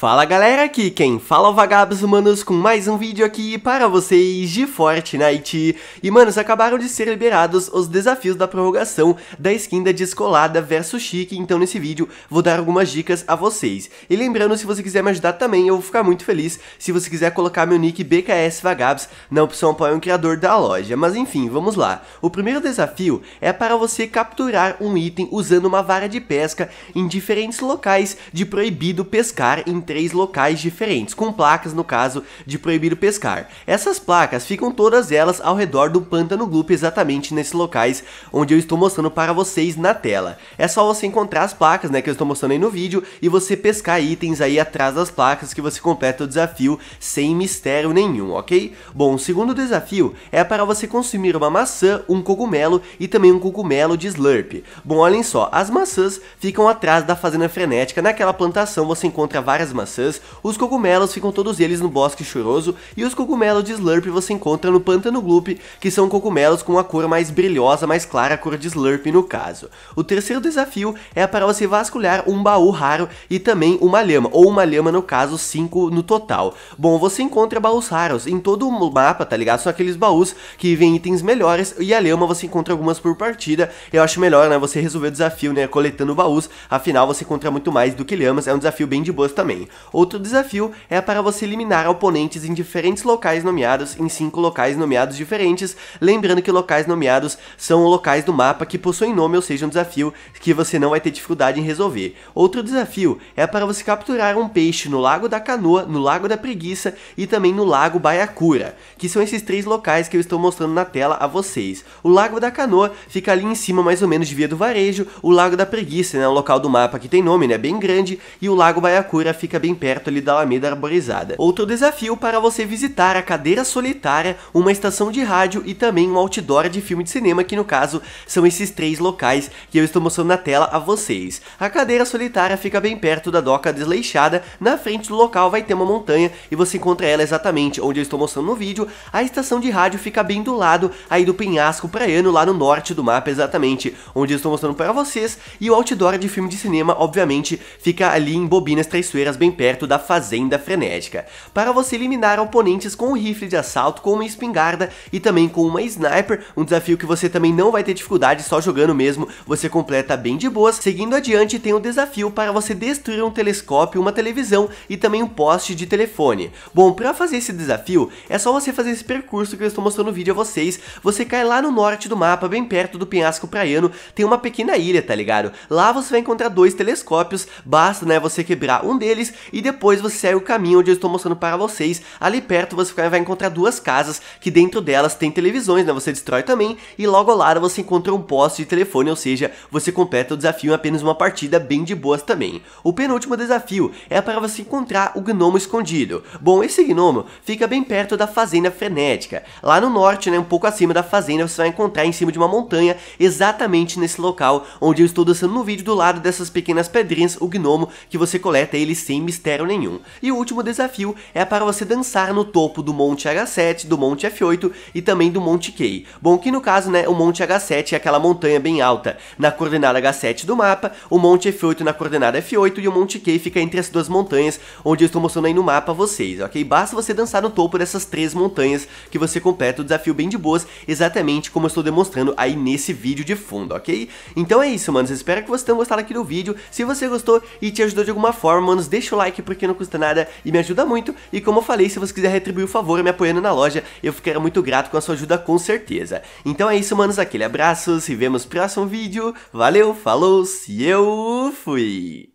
Fala galera, aqui quem fala é o Vagabos Humanos com mais um vídeo aqui para vocês de Fortnite. E manos, acabaram de ser liberados os desafios da prorrogação da skin da Descolada versus Chique, então nesse vídeo vou dar algumas dicas a vocês. E lembrando, se você quiser me ajudar também, eu vou ficar muito feliz se você quiser colocar meu nick BKS Vagabos na opção apoia um criador da loja. Mas enfim, vamos lá. O primeiro desafio é para você capturar um item usando uma vara de pesca em diferentes locais de proibido pescar em então três locais diferentes, com placas no caso de proibido pescar. Essas placas ficam todas elas ao redor do pântano Gloop, exatamente nesses locais onde eu estou mostrando para vocês na tela. É só você encontrar as placas, né, que eu estou mostrando aí no vídeo, e você pescar itens aí atrás das placas que você completa o desafio sem mistério nenhum, ok? Bom, o segundo desafio é para você consumir uma maçã, um cogumelo e também um cogumelo de slurp. Bom, olhem só, as maçãs ficam atrás da fazenda frenética, naquela plantação você encontra várias maçãs, os cogumelos ficam todos eles no bosque choroso e os cogumelos de Slurp você encontra no pântano Gloop, que são cogumelos com a cor mais brilhosa, mais clara, a cor de Slurp no caso. O terceiro desafio é para você vasculhar um baú raro e também uma lhama, ou uma lhama no caso 5 no total. Bom, você encontra baús raros em todo o mapa, tá ligado? São aqueles baús que vêm itens melhores e a lhama você encontra algumas por partida. Eu acho melhor, né, você resolver o desafio, né, coletando baús, afinal você encontra muito mais do que lhamas, é um desafio bem de boas também. Outro desafio é para você eliminar oponentes em diferentes locais nomeados, em cinco locais nomeados diferentes, lembrando que locais nomeados são locais do mapa que possuem nome, ou seja, um desafio que você não vai ter dificuldade em resolver. Outro desafio é para você capturar um peixe no Lago da Canoa, no Lago da Preguiça e também no Lago Baiacura, que são esses três locais que eu estou mostrando na tela a vocês. O Lago da Canoa fica ali em cima mais ou menos de Via do Varejo, o Lago da Preguiça, né, é um local do mapa que tem nome, né, bem grande, e o Lago Baiacura fica bem perto ali da Alameda Arborizada. Outro desafio para você visitar a cadeira solitária, uma estação de rádio e também um outdoor de filme de cinema, que no caso são esses três locais que eu estou mostrando na tela a vocês. A cadeira solitária fica bem perto da doca desleixada, na frente do local vai ter uma montanha e você encontra ela exatamente onde eu estou mostrando no vídeo. A estação de rádio fica bem do lado aí do penhasco praiano, lá no norte do mapa exatamente, onde eu estou mostrando para vocês. E o outdoor de filme de cinema, obviamente, fica ali em Bobinas Traiçoeiras, bem perto da Fazenda Frenética, para você eliminar oponentes com um rifle de assalto, com uma espingarda e também com uma sniper, um desafio que você também não vai ter dificuldade só jogando mesmo, você completa bem de boas. Seguindo adiante, tem o um desafio para você destruir um telescópio, uma televisão e também um poste de telefone. Bom, para fazer esse desafio, é só você fazer esse percurso que eu estou mostrando no vídeo a vocês, você cai lá no norte do mapa, bem perto do penhasco praiano, tem uma pequena ilha, tá ligado? Lá você vai encontrar dois telescópios, basta, né, você quebrar um deles e depois você segue o caminho onde eu estou mostrando para vocês. Ali perto você vai encontrar duas casas que dentro delas tem televisões, né? Você destrói também e logo ao lado você encontra um poste de telefone, ou seja, você completa o desafio em apenas uma partida bem de boas também. O penúltimo desafio é para você encontrar o gnomo escondido. Bom, esse gnomo fica bem perto da fazenda frenética. Lá no norte, né, um pouco acima da fazenda, você vai encontrar em cima de uma montanha, exatamente nesse local onde eu estou dançando no vídeo do lado dessas pequenas pedrinhas, o gnomo que você coleta ele sem sem mistério nenhum. E o último desafio é para você dançar no topo do Monte H7, do Monte F8 e também do Monte K. Bom, que no caso, né, o Monte H7 é aquela montanha bem alta na coordenada H7 do mapa, o Monte F8 na coordenada F8 e o Monte K fica entre as duas montanhas, onde eu estou mostrando aí no mapa a vocês, ok? Basta você dançar no topo dessas três montanhas que você completa o desafio bem de boas, exatamente como eu estou demonstrando aí nesse vídeo de fundo, ok? Então é isso, manos, espero que vocês tenham gostado aqui do vídeo, se você gostou e te ajudou de alguma forma, manos, deixa deixa o like porque não custa nada e me ajuda muito. E como eu falei, se você quiser retribuir o favor me apoiando na loja, eu ficaria muito grato com a sua ajuda com certeza. Então é isso, manos, aquele abraço, se vemos no próximo vídeo. Valeu, falou, se eu fui!